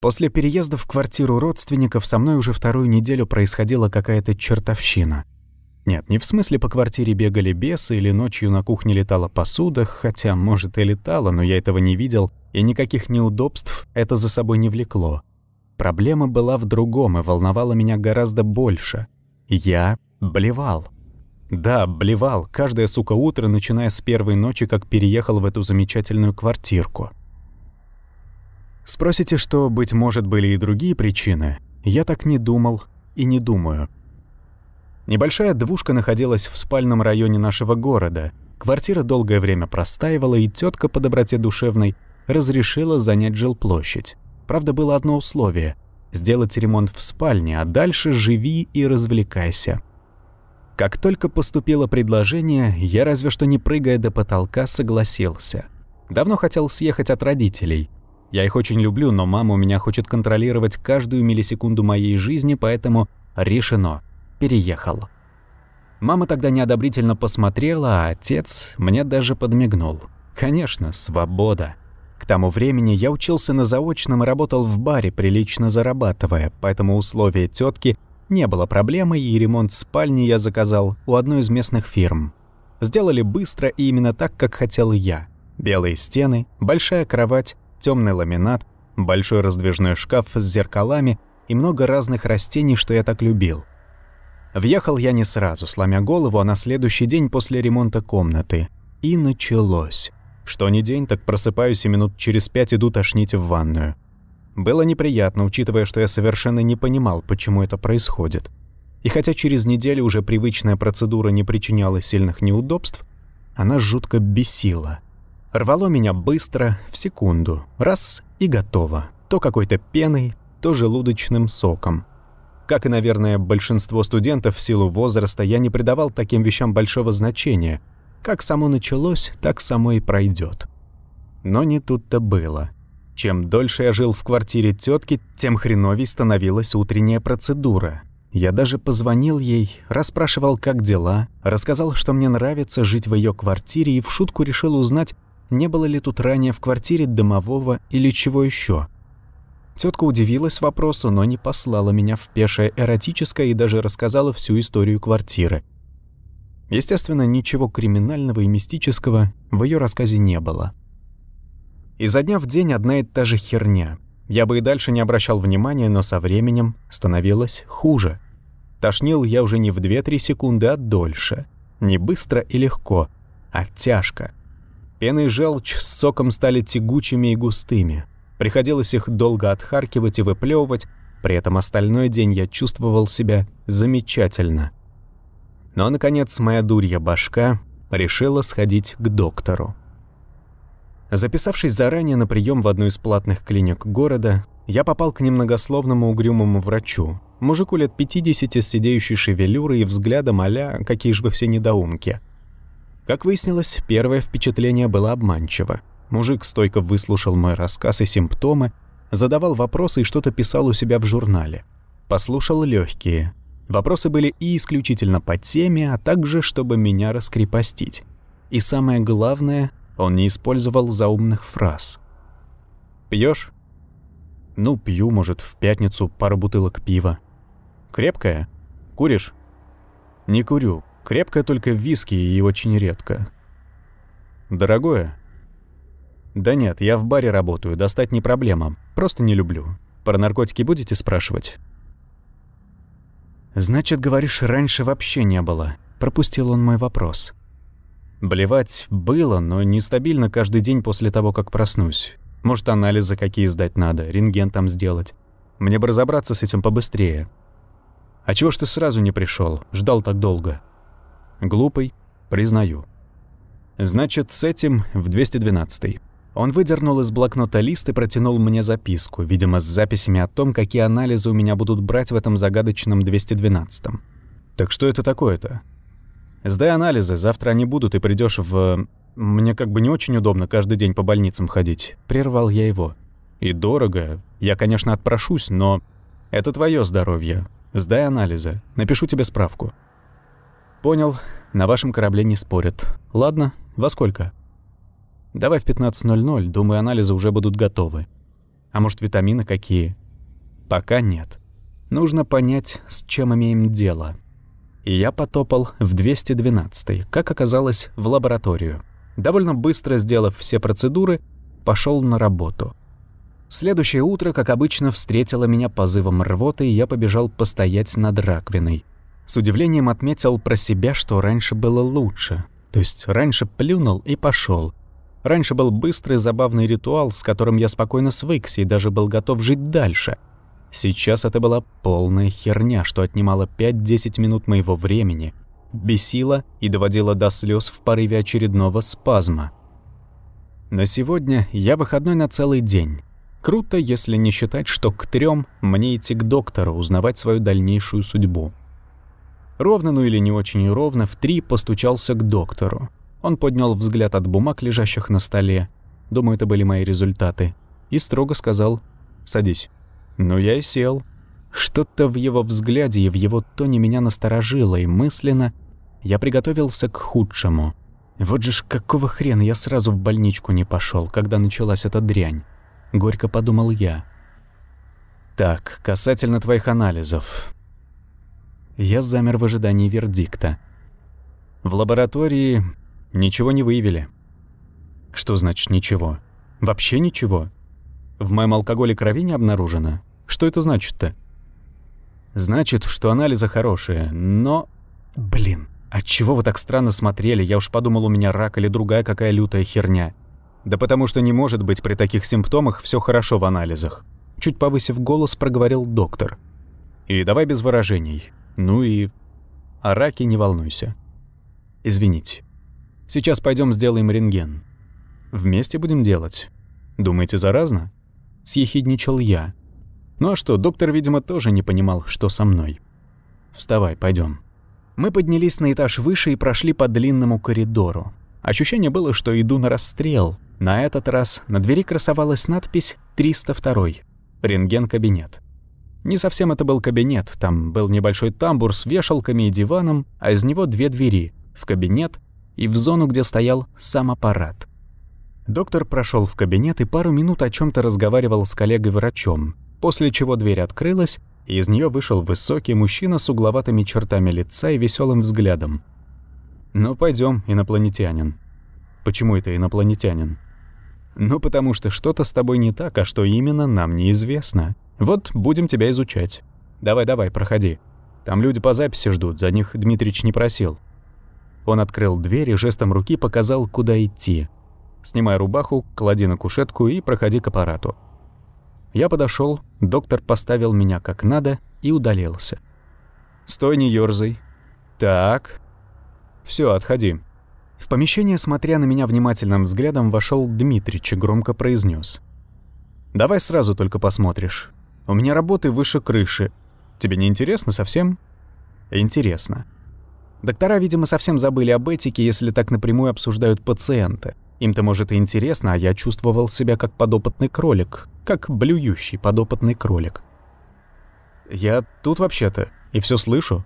После переезда в квартиру родственников со мной уже вторую неделю происходила какая-то чертовщина. Нет, не в смысле по квартире бегали бесы или ночью на кухне летала посуда, хотя, может, и летала, но я этого не видел, и никаких неудобств это за собой не влекло. Проблема была в другом и волновала меня гораздо больше. Я блевал. Да, блевал, каждое, сука, утро, начиная с первой ночи, как переехал в эту замечательную квартирку. Спросите, что, быть может, были и другие причины. Я так не думал и не думаю. Небольшая двушка находилась в спальном районе нашего города. Квартира долгое время простаивала, и тетка по доброте душевной разрешила занять жилплощадь. Правда, было одно условие — сделать ремонт в спальне, а дальше живи и развлекайся. Как только поступило предложение, я разве что не прыгая до потолка согласился. Давно хотел съехать от родителей — я их очень люблю, но мама у меня хочет контролировать каждую миллисекунду моей жизни, поэтому решено. Переехал. Мама тогда неодобрительно посмотрела, а отец мне даже подмигнул. Конечно, свобода. К тому времени я учился на заочном и работал в баре, прилично зарабатывая, поэтому условия тетки не было проблемы, и ремонт спальни я заказал у одной из местных фирм. Сделали быстро и именно так, как хотел я. Белые стены, большая кровать, темный ламинат, большой раздвижной шкаф с зеркалами и много разных растений, что я так любил. Въехал я не сразу, сломя голову, а на следующий день после ремонта комнаты. И началось. Что ни день, так просыпаюсь и минут через пять иду тошнить в ванную. Было неприятно, учитывая, что я совершенно не понимал, почему это происходит. И хотя через неделю уже привычная процедура не причиняла сильных неудобств, она жутко бесила – Рвало меня быстро, в секунду. Раз — и готово. То какой-то пеной, то желудочным соком. Как и, наверное, большинство студентов в силу возраста, я не придавал таким вещам большого значения. Как само началось, так само и пройдет. Но не тут-то было. Чем дольше я жил в квартире тетки, тем хреновей становилась утренняя процедура. Я даже позвонил ей, расспрашивал, как дела, рассказал, что мне нравится жить в ее квартире и в шутку решил узнать, не было ли тут ранее в квартире домового или чего еще. Тетка удивилась вопросу, но не послала меня в пешее эротическое и даже рассказала всю историю квартиры. Естественно, ничего криминального и мистического в ее рассказе не было. И за дня в день одна и та же херня. Я бы и дальше не обращал внимания, но со временем становилось хуже. Тошнил я уже не в 2-3 секунды, а дольше. Не быстро и легко, а тяжко. Пены и желчь с соком стали тягучими и густыми. Приходилось их долго отхаркивать и выплевывать, при этом остальной день я чувствовал себя замечательно. Но, ну а, наконец, моя дурья башка решила сходить к доктору. Записавшись заранее на прием в одну из платных клиник города, я попал к немногословному угрюмому врачу, мужику лет 50 с сидеющей шевелюрой и взглядом аля, «какие же вы все недоумки», как выяснилось, первое впечатление было обманчиво. Мужик стойко выслушал мой рассказ и симптомы, задавал вопросы и что-то писал у себя в журнале. Послушал легкие. Вопросы были и исключительно по теме, а также, чтобы меня раскрепостить. И самое главное, он не использовал заумных фраз. Пьешь? Ну, пью, может, в пятницу пару бутылок пива. Крепкое? Куришь? Не курю. Крепкое только виски и очень редко. Дорогое? Да нет, я в баре работаю, достать не проблема. Просто не люблю. Про наркотики будете спрашивать? Значит, говоришь, раньше вообще не было. Пропустил он мой вопрос. Блевать было, но нестабильно каждый день после того, как проснусь. Может, анализы какие сдать надо, рентген там сделать. Мне бы разобраться с этим побыстрее. А чего ж ты сразу не пришел? Ждал так долго. Глупый, признаю. Значит, с этим в 212 -й. Он выдернул из блокнота лист и протянул мне записку, видимо, с записями о том, какие анализы у меня будут брать в этом загадочном 212-м. «Так что это такое-то?» «Сдай анализы, завтра они будут, и придешь в... Мне как бы не очень удобно каждый день по больницам ходить», — прервал я его. «И дорого. Я, конечно, отпрошусь, но... Это твое здоровье. Сдай анализы. Напишу тебе справку». «Понял. На вашем корабле не спорят. Ладно, во сколько?» «Давай в 15.00. Думаю, анализы уже будут готовы. А может, витамины какие?» «Пока нет. Нужно понять, с чем имеем дело». И я потопал в 212 как оказалось, в лабораторию. Довольно быстро сделав все процедуры, пошел на работу. Следующее утро, как обычно, встретило меня позывом рвоты, и я побежал постоять над раковиной. С удивлением отметил про себя, что раньше было лучше. То есть раньше плюнул и пошел. Раньше был быстрый забавный ритуал, с которым я спокойно свыкся и даже был готов жить дальше. Сейчас это была полная херня, что отнимала 5-10 минут моего времени, бесила и доводила до слез в порыве очередного спазма. На сегодня я выходной на целый день. Круто, если не считать, что к трем мне идти к доктору, узнавать свою дальнейшую судьбу ровно, ну или не очень ровно, в три постучался к доктору. Он поднял взгляд от бумаг, лежащих на столе. Думаю, это были мои результаты. И строго сказал «Садись». Ну, я и сел. Что-то в его взгляде и в его тоне меня насторожило, и мысленно я приготовился к худшему. Вот же ж какого хрена я сразу в больничку не пошел, когда началась эта дрянь. Горько подумал я. «Так, касательно твоих анализов я замер в ожидании вердикта. В лаборатории ничего не выявили. Что значит ничего? Вообще ничего. В моем алкоголе крови не обнаружено. Что это значит-то? Значит, что анализы хорошие, но... Блин, отчего вы так странно смотрели? Я уж подумал, у меня рак или другая какая лютая херня. Да потому что не может быть при таких симптомах все хорошо в анализах. Чуть повысив голос, проговорил доктор. И давай без выражений. Ну и... О раке не волнуйся. Извините. Сейчас пойдем сделаем рентген. Вместе будем делать. Думаете, заразно? Съехидничал я. Ну а что, доктор, видимо, тоже не понимал, что со мной. Вставай, пойдем. Мы поднялись на этаж выше и прошли по длинному коридору. Ощущение было, что иду на расстрел. На этот раз на двери красовалась надпись «302». Рентген-кабинет. Не совсем это был кабинет, там был небольшой тамбур с вешалками и диваном, а из него две двери — в кабинет и в зону, где стоял сам аппарат. Доктор прошел в кабинет и пару минут о чем то разговаривал с коллегой-врачом, после чего дверь открылась, и из нее вышел высокий мужчина с угловатыми чертами лица и веселым взглядом. «Ну пойдем, инопланетянин». «Почему это инопланетянин?» но ну, потому что что-то с тобой не так, а что именно, нам неизвестно. Вот будем тебя изучать. Давай-давай, проходи. Там люди по записи ждут, за них Дмитрич не просил». Он открыл дверь и жестом руки показал, куда идти. «Снимай рубаху, клади на кушетку и проходи к аппарату». Я подошел, доктор поставил меня как надо и удалился. «Стой, не ёрзай». «Так». все, отходи. В помещение, смотря на меня внимательным взглядом, вошел Дмитрич и громко произнес: «Давай сразу только посмотришь. У меня работы выше крыши. Тебе не интересно совсем?» «Интересно». Доктора, видимо, совсем забыли об этике, если так напрямую обсуждают пациента. Им-то, может, и интересно, а я чувствовал себя как подопытный кролик, как блюющий подопытный кролик. «Я тут вообще-то, и все слышу»,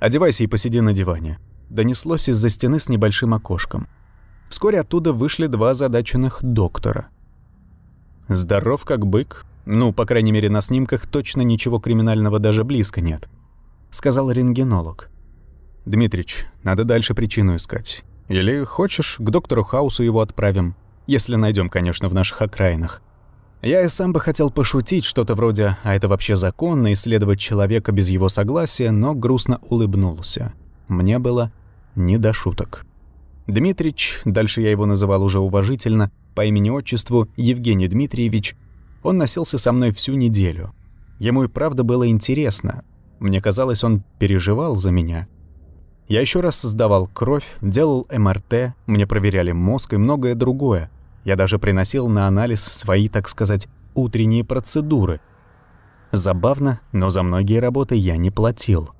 Одевайся и посиди на диване донеслось из-за стены с небольшим окошком. Вскоре оттуда вышли два задаченных доктора. Здоров как бык. Ну, по крайней мере, на снимках точно ничего криминального даже близко нет. Сказал рентгенолог. «Дмитрич, надо дальше причину искать. Или хочешь, к доктору Хаусу его отправим. Если найдем, конечно, в наших окраинах. Я и сам бы хотел пошутить что-то вроде «А это вообще законно, исследовать человека без его согласия», но грустно улыбнулся. Мне было не до шуток. Дмитрич, дальше я его называл уже уважительно, по имени-отчеству Евгений Дмитриевич, он носился со мной всю неделю. Ему и правда было интересно. Мне казалось, он переживал за меня. Я еще раз сдавал кровь, делал МРТ, мне проверяли мозг и многое другое. Я даже приносил на анализ свои, так сказать, утренние процедуры. Забавно, но за многие работы я не платил.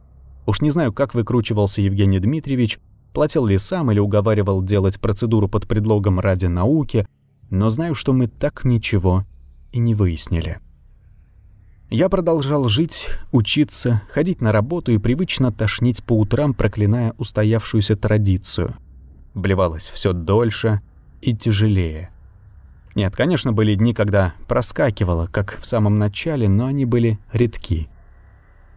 Уж не знаю, как выкручивался Евгений Дмитриевич, платил ли сам или уговаривал делать процедуру под предлогом ради науки, но знаю, что мы так ничего и не выяснили. Я продолжал жить, учиться, ходить на работу и привычно тошнить по утрам, проклиная устоявшуюся традицию. Блевалось все дольше и тяжелее. Нет, конечно, были дни, когда проскакивало, как в самом начале, но они были редки.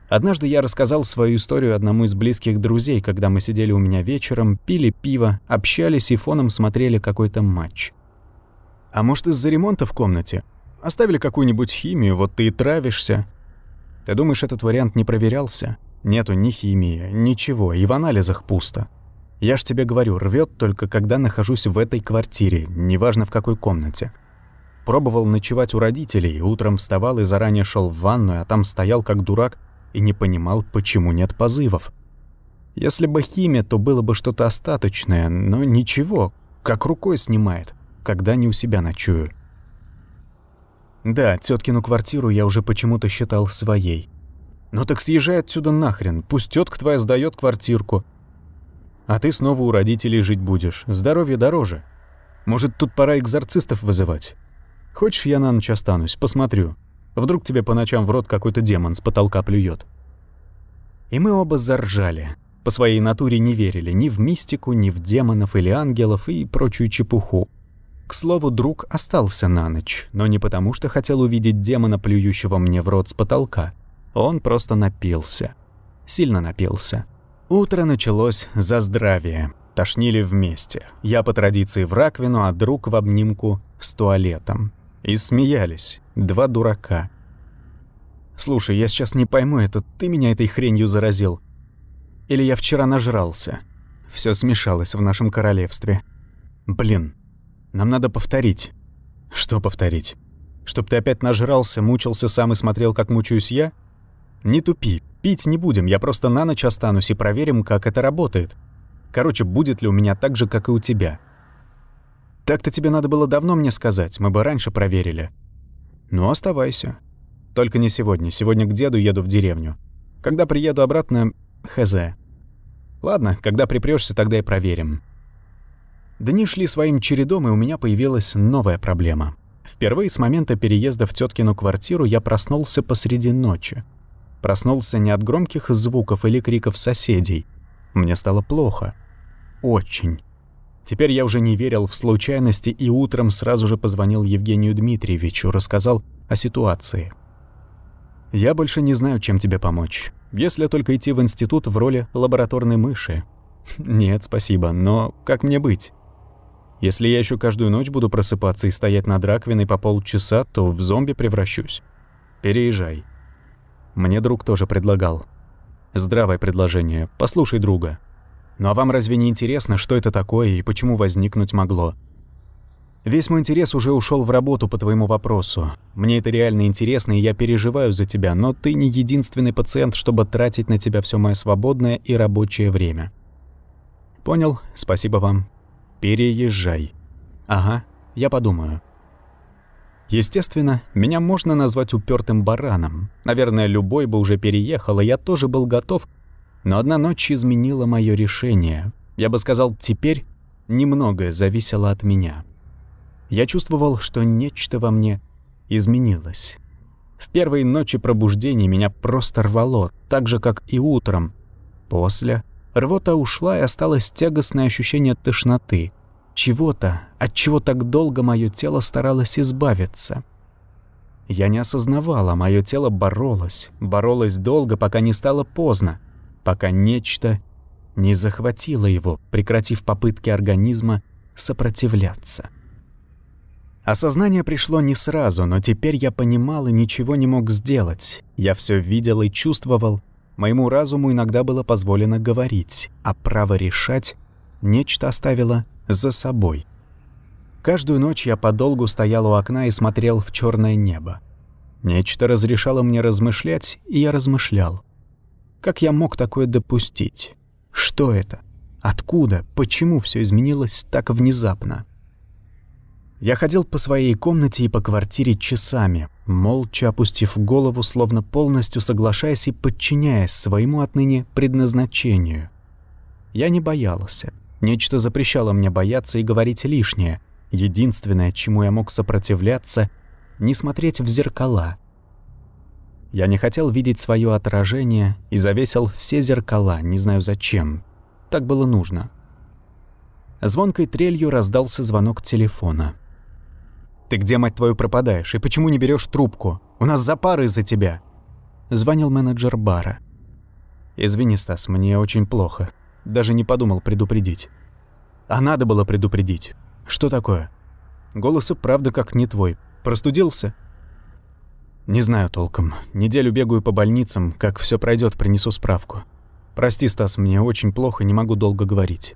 Однажды я рассказал свою историю одному из близких друзей, когда мы сидели у меня вечером, пили пиво, общались и фоном смотрели какой-то матч. А может, из-за ремонта в комнате? Оставили какую-нибудь химию, вот ты и травишься. Ты думаешь, этот вариант не проверялся? Нету ни химии, ничего, и в анализах пусто. Я ж тебе говорю, рвет только когда нахожусь в этой квартире, неважно в какой комнате. Пробовал ночевать у родителей, утром вставал и заранее шел в ванную, а там стоял как дурак, и не понимал, почему нет позывов. Если бы химия, то было бы что-то остаточное, но ничего, как рукой снимает, когда не у себя ночую. Да, теткину квартиру я уже почему-то считал своей. Ну так съезжай отсюда нахрен, пусть тетка твоя сдает квартирку. А ты снова у родителей жить будешь, здоровье дороже. Может, тут пора экзорцистов вызывать? Хочешь, я на ночь останусь, посмотрю. Вдруг тебе по ночам в рот какой-то демон с потолка плюет. И мы оба заржали. По своей натуре не верили ни в мистику, ни в демонов или ангелов и прочую чепуху. К слову, друг остался на ночь, но не потому, что хотел увидеть демона, плюющего мне в рот с потолка. Он просто напился. Сильно напился. Утро началось за здравие. Тошнили вместе. Я по традиции в раковину, а друг в обнимку с туалетом. И смеялись. Два дурака. «Слушай, я сейчас не пойму, это ты меня этой хренью заразил? Или я вчера нажрался?» Все смешалось в нашем королевстве. «Блин, нам надо повторить». «Что повторить? Чтоб ты опять нажрался, мучился сам и смотрел, как мучаюсь я?» «Не тупи, пить не будем, я просто на ночь останусь и проверим, как это работает. Короче, будет ли у меня так же, как и у тебя?» Так-то тебе надо было давно мне сказать, мы бы раньше проверили. Ну, оставайся. Только не сегодня. Сегодня к деду еду в деревню. Когда приеду обратно, хз. Ладно, когда припрешься, тогда и проверим. Дни шли своим чередом, и у меня появилась новая проблема. Впервые с момента переезда в теткину квартиру я проснулся посреди ночи. Проснулся не от громких звуков или криков соседей. Мне стало плохо. Очень. Теперь я уже не верил в случайности и утром сразу же позвонил Евгению Дмитриевичу, рассказал о ситуации. «Я больше не знаю, чем тебе помочь. Если только идти в институт в роли лабораторной мыши». «Нет, спасибо, но как мне быть?» «Если я еще каждую ночь буду просыпаться и стоять над раковиной по полчаса, то в зомби превращусь. Переезжай». Мне друг тоже предлагал. Здравое предложение. Послушай друга. Ну а вам разве не интересно, что это такое и почему возникнуть могло? Весь мой интерес уже ушел в работу по твоему вопросу. Мне это реально интересно, и я переживаю за тебя, но ты не единственный пациент, чтобы тратить на тебя все мое свободное и рабочее время. Понял, спасибо вам. Переезжай. Ага, я подумаю. Естественно, меня можно назвать упертым бараном. Наверное, любой бы уже переехал, и я тоже был готов но одна ночь изменила мое решение. Я бы сказал, теперь немногое зависело от меня. Я чувствовал, что нечто во мне изменилось. В первой ночи пробуждения меня просто рвало, так же, как и утром. После рвота ушла и осталось тягостное ощущение тошноты, чего-то, от чего так долго мое тело старалось избавиться. Я не осознавала, мое тело боролось, боролось долго, пока не стало поздно пока нечто не захватило его, прекратив попытки организма сопротивляться. Осознание пришло не сразу, но теперь я понимал и ничего не мог сделать. Я все видел и чувствовал. Моему разуму иногда было позволено говорить, а право решать нечто оставило за собой. Каждую ночь я подолгу стоял у окна и смотрел в черное небо. Нечто разрешало мне размышлять, и я размышлял. Как я мог такое допустить? Что это? Откуда? Почему все изменилось так внезапно? Я ходил по своей комнате и по квартире часами, молча опустив голову, словно полностью соглашаясь и подчиняясь своему отныне предназначению. Я не боялся. Нечто запрещало мне бояться и говорить лишнее. Единственное, чему я мог сопротивляться — не смотреть в зеркала, я не хотел видеть свое отражение и завесил все зеркала, не знаю зачем. Так было нужно. Звонкой трелью раздался звонок телефона. «Ты где, мать твою, пропадаешь? И почему не берешь трубку? У нас запары из-за тебя!» Звонил менеджер бара. «Извини, Стас, мне очень плохо. Даже не подумал предупредить». «А надо было предупредить. Что такое?» «Голос и правда как не твой. Простудился?» «Не знаю толком. Неделю бегаю по больницам. Как все пройдет, принесу справку. Прости, Стас, мне очень плохо, не могу долго говорить».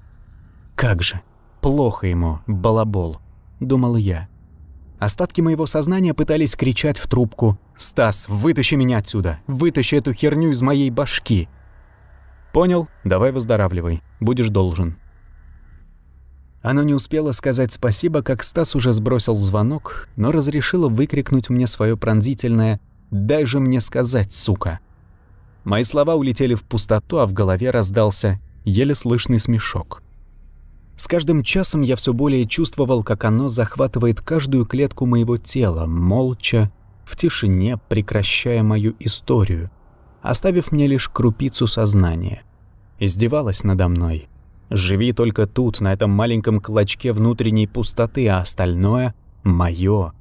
«Как же! Плохо ему, балабол!» – думал я. Остатки моего сознания пытались кричать в трубку. «Стас, вытащи меня отсюда! Вытащи эту херню из моей башки!» «Понял, давай выздоравливай. Будешь должен». Она не успела сказать спасибо, как Стас уже сбросил звонок, но разрешила выкрикнуть мне свое пронзительное «Дай же мне сказать, сука!». Мои слова улетели в пустоту, а в голове раздался еле слышный смешок. С каждым часом я все более чувствовал, как оно захватывает каждую клетку моего тела, молча, в тишине, прекращая мою историю, оставив мне лишь крупицу сознания. Издевалась надо мной, Живи только тут, на этом маленьком клочке внутренней пустоты, а остальное — моё.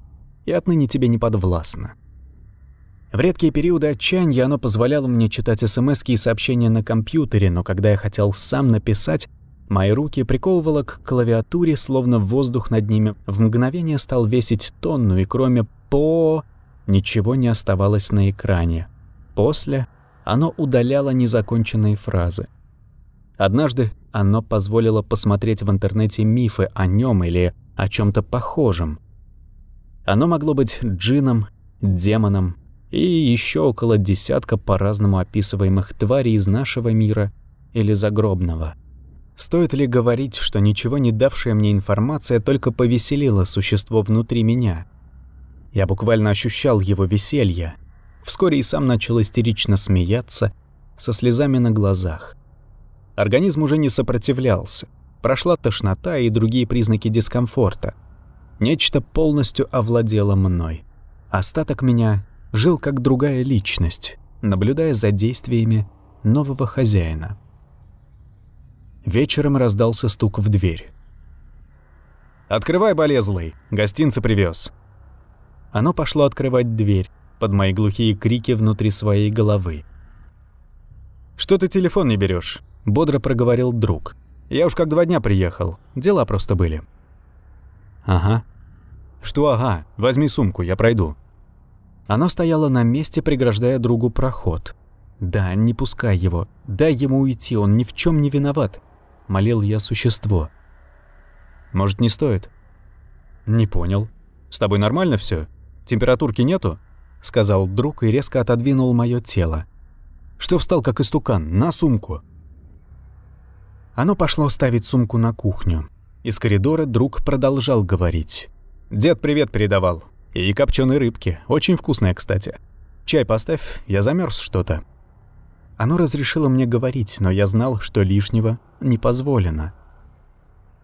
И отныне тебе не подвластно. В редкие периоды отчаяния оно позволяло мне читать смс и сообщения на компьютере, но когда я хотел сам написать, мои руки приковывало к клавиатуре, словно воздух над ними. В мгновение стал весить тонну, и кроме «по» ничего не оставалось на экране. После оно удаляло незаконченные фразы. Однажды оно позволило посмотреть в интернете мифы о нем или о чем то похожем. Оно могло быть джином, демоном и еще около десятка по-разному описываемых тварей из нашего мира или загробного. Стоит ли говорить, что ничего не давшая мне информация только повеселила существо внутри меня? Я буквально ощущал его веселье. Вскоре и сам начал истерично смеяться, со слезами на глазах. Организм уже не сопротивлялся. Прошла тошнота и другие признаки дискомфорта. Нечто полностью овладело мной. Остаток меня жил как другая личность, наблюдая за действиями нового хозяина. Вечером раздался стук в дверь. «Открывай, болезлый! Гостинцы привез. Оно пошло открывать дверь под мои глухие крики внутри своей головы. «Что ты телефон не берешь? бодро проговорил друг. «Я уж как два дня приехал. Дела просто были». «Ага». «Что ага? Возьми сумку, я пройду». Она стояла на месте, преграждая другу проход. «Да, не пускай его. Дай ему уйти, он ни в чем не виноват», — молил я существо. «Может, не стоит?» «Не понял. С тобой нормально все? Температурки нету?» — сказал друг и резко отодвинул мое тело. «Что встал, как истукан? На сумку!» Оно пошло ставить сумку на кухню. Из коридора друг продолжал говорить. «Дед привет передавал. И копченые рыбки. Очень вкусные, кстати. Чай поставь, я замерз что-то». Оно разрешило мне говорить, но я знал, что лишнего не позволено.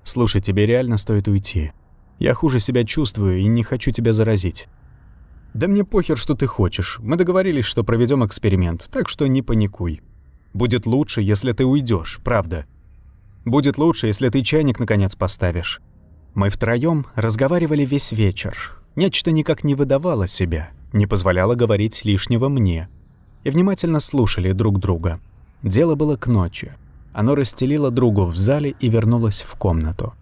«Слушай, тебе реально стоит уйти. Я хуже себя чувствую и не хочу тебя заразить». «Да мне похер, что ты хочешь. Мы договорились, что проведем эксперимент, так что не паникуй. Будет лучше, если ты уйдешь, правда. Будет лучше, если ты чайник наконец поставишь». Мы втроем разговаривали весь вечер. Нечто никак не выдавало себя, не позволяло говорить лишнего мне. И внимательно слушали друг друга. Дело было к ночи. Оно расстелило другу в зале и вернулось в комнату.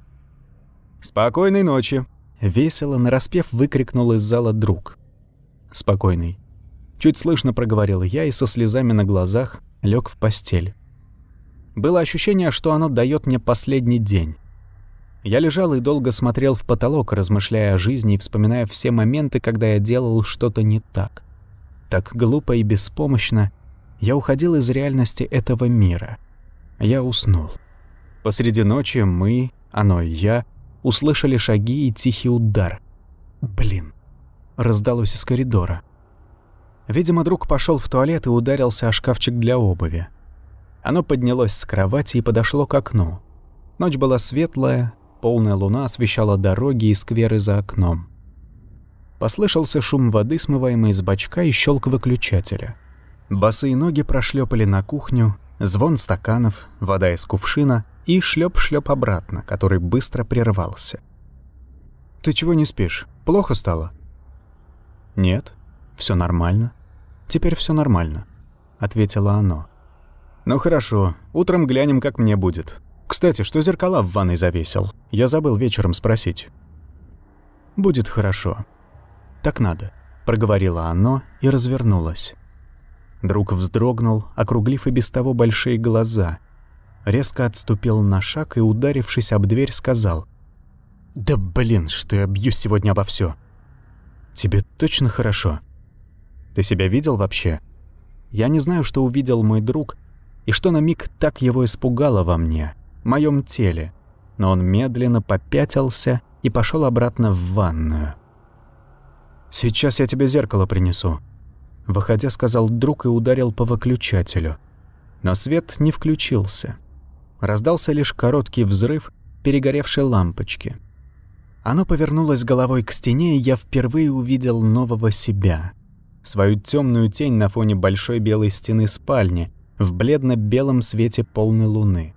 «Спокойной ночи!» — весело нараспев выкрикнул из зала друг. «Спокойный». Чуть слышно проговорил я и со слезами на глазах лег в постель. Было ощущение, что оно дает мне последний день. Я лежал и долго смотрел в потолок, размышляя о жизни и вспоминая все моменты, когда я делал что-то не так. Так глупо и беспомощно я уходил из реальности этого мира. Я уснул. Посреди ночи мы, оно и я, услышали шаги и тихий удар. «Блин!» — раздалось из коридора. Видимо, друг пошел в туалет и ударился о шкафчик для обуви. Оно поднялось с кровати и подошло к окну. Ночь была светлая, полная луна освещала дороги и скверы за окном. Послышался шум воды, смываемой из бачка, и щелк выключателя. Босые ноги прошлепали на кухню, звон стаканов, вода из кувшина и шлеп-шлеп обратно, который быстро прервался. «Ты чего не спишь? Плохо стало?» «Нет, все нормально. Теперь все нормально», — ответило оно. «Ну хорошо, утром глянем, как мне будет. Кстати, что зеркала в ванной завесил? Я забыл вечером спросить». «Будет хорошо. Так надо», — проговорила оно и развернулась. Друг вздрогнул, округлив и без того большие глаза. Резко отступил на шаг и, ударившись об дверь, сказал. «Да блин, что я бьюсь сегодня обо всё!» «Тебе точно хорошо? Ты себя видел вообще?» «Я не знаю, что увидел мой друг, и что на миг так его испугало во мне, в моем теле, но он медленно попятился и пошел обратно в ванную. «Сейчас я тебе зеркало принесу», — выходя сказал друг и ударил по выключателю. Но свет не включился. Раздался лишь короткий взрыв перегоревшей лампочки. Оно повернулось головой к стене, и я впервые увидел нового себя. Свою темную тень на фоне большой белой стены спальни — в бледно-белом свете полной луны.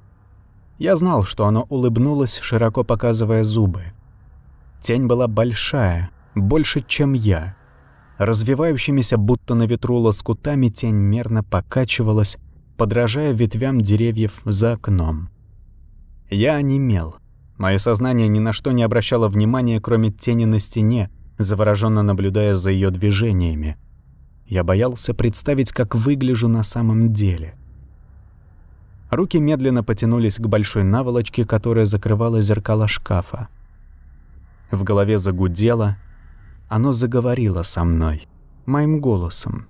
Я знал, что оно улыбнулось, широко показывая зубы. Тень была большая, больше, чем я. Развивающимися будто на ветру лоскутами тень мерно покачивалась, подражая ветвям деревьев за окном. Я онемел. Мое сознание ни на что не обращало внимания, кроме тени на стене, завороженно наблюдая за ее движениями. Я боялся представить, как выгляжу на самом деле. Руки медленно потянулись к большой наволочке, которая закрывала зеркало шкафа. В голове загудело. Оно заговорило со мной. Моим голосом.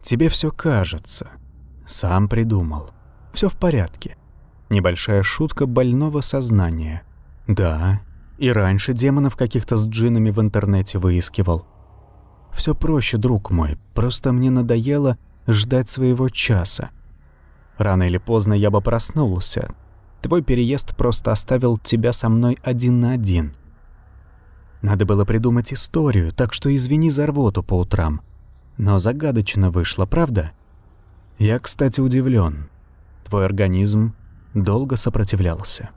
«Тебе все кажется. Сам придумал. Все в порядке. Небольшая шутка больного сознания. Да, и раньше демонов каких-то с джинами в интернете выискивал. Все проще, друг мой, просто мне надоело ждать своего часа. Рано или поздно я бы проснулся. Твой переезд просто оставил тебя со мной один на один. Надо было придумать историю, так что извини за рвоту по утрам. Но загадочно вышло, правда? Я, кстати, удивлен. Твой организм долго сопротивлялся.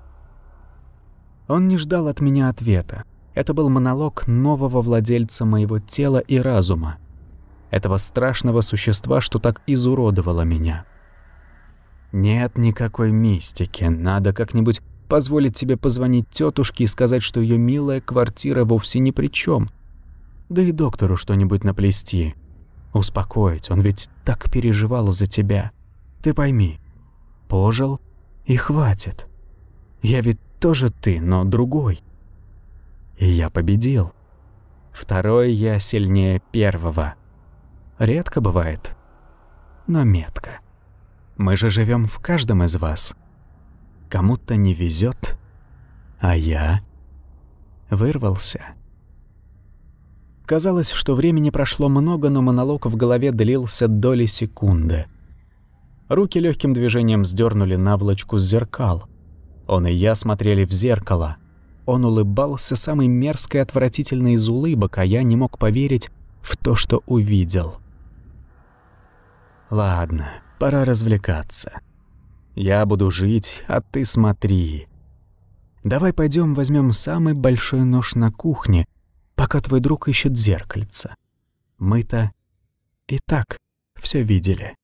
Он не ждал от меня ответа. Это был монолог нового владельца моего тела и разума, этого страшного существа, что так изуродовало меня. Нет никакой мистики, надо как-нибудь позволить себе позвонить тетушке и сказать, что ее милая квартира вовсе ни при чем. Да и доктору что-нибудь наплести. Успокоить, он ведь так переживал за тебя. Ты пойми, пожил и хватит. Я ведь тоже ты, но другой. И я победил. Второй я сильнее первого. Редко бывает, но метко. Мы же живем в каждом из вас. Кому-то не везет, а я вырвался. Казалось, что времени прошло много, но монолог в голове длился доли секунды. Руки легким движением сдернули наволочку с зеркал. Он и я смотрели в зеркало. Он улыбался самой мерзкой отвратительной из улыбок, а я не мог поверить в то, что увидел. «Ладно, пора развлекаться. Я буду жить, а ты смотри. Давай пойдем возьмем самый большой нож на кухне, пока твой друг ищет зеркальце. Мы-то и так все видели».